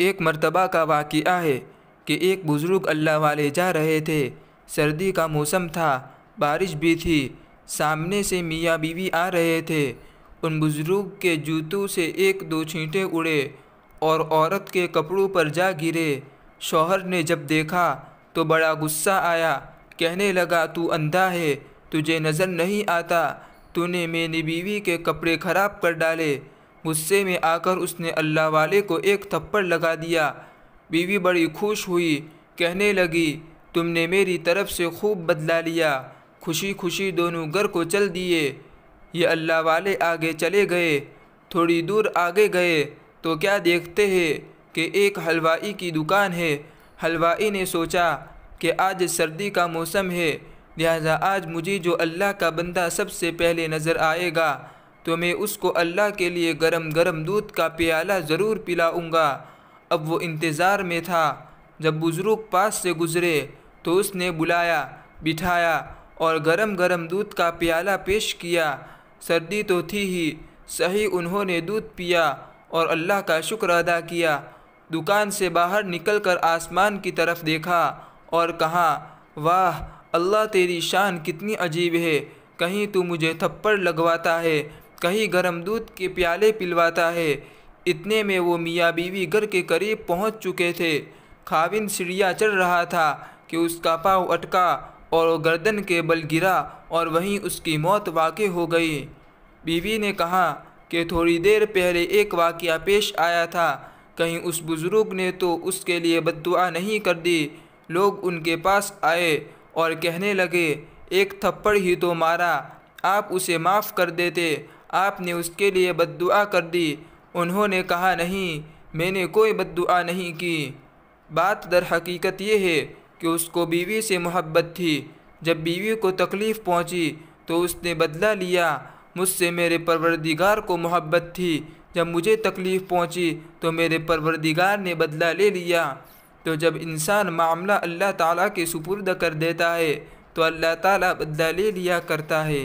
एक मरतबा का वाक़ है कि एक बुज़ुर्ग अल्लाह वाले जा रहे थे सर्दी का मौसम था बारिश भी थी सामने से मियाँ बीवी आ रहे थे उन बुज़ुर्ग के जूतों से एक दो छींटे उड़े और औरत के कपड़ों पर जा गिरे शोहर ने जब देखा तो बड़ा गुस्सा आया कहने लगा तू अंधा है तुझे नज़र नहीं आता तूने मेरी बीवी के कपड़े ख़राब कर डाले गुस्से में आकर उसने अल्लाह वाले को एक थप्पड़ लगा दिया बीवी बड़ी खुश हुई कहने लगी तुमने मेरी तरफ से खूब बदला लिया खुशी खुशी दोनों घर को चल दिए ये अल्लाह वाले आगे चले गए थोड़ी दूर आगे गए तो क्या देखते हैं कि एक हलवाई की दुकान है हलवाई ने सोचा कि आज सर्दी का मौसम है लिहाजा आज मुझे जो अल्लाह का बंदा सबसे पहले नज़र आएगा तो मैं उसको अल्लाह के लिए गरम गरम दूध का प्याला ज़रूर पिलाऊंगा अब वो इंतज़ार में था जब बुज़ुर्ग पास से गुज़रे तो उसने बुलाया बिठाया और गरम गरम दूध का प्याला पेश किया सर्दी तो थी ही सही उन्होंने दूध पिया और अल्लाह का शुक्र अदा किया दुकान से बाहर निकल कर आसमान की तरफ देखा और कहा वाह अल्लाह तेरी शान कितनी अजीब है कहीं तू मुझे थप्पड़ लगवाता है कहीं गर्म दूध के प्याले पिलवाता है इतने में वो मियाँ बीवी घर के करीब पहुंच चुके थे खाविन सीढ़िया चढ़ रहा था कि उसका पाँव अटका और गर्दन के बल गिरा और वहीं उसकी मौत वाक़ हो गई बीवी ने कहा कि थोड़ी देर पहले एक वाक़ पेश आया था कहीं उस बुज़ुर्ग ने तो उसके लिए बदुआ नहीं कर दी लोग उनके पास आए और कहने लगे एक थप्पड़ ही तो मारा आप उसे माफ़ कर देते आपने उसके लिए बददुआ कर दी उन्होंने कहा नहीं मैंने कोई बददुआ नहीं की बात दर हकीकत यह है कि उसको बीवी से मोहब्बत थी जब बीवी को तकलीफ़ पहुंची तो उसने बदला लिया मुझसे मेरे परवरदिगार को मोहब्बत थी जब मुझे तकलीफ़ पहुंची तो मेरे परवरदिगार ने बदला ले लिया तो जब इंसान मामला अल्लाह ताला के सुपुर्द कर देता है तो अल्लाह ताला बदला ले लिया करता है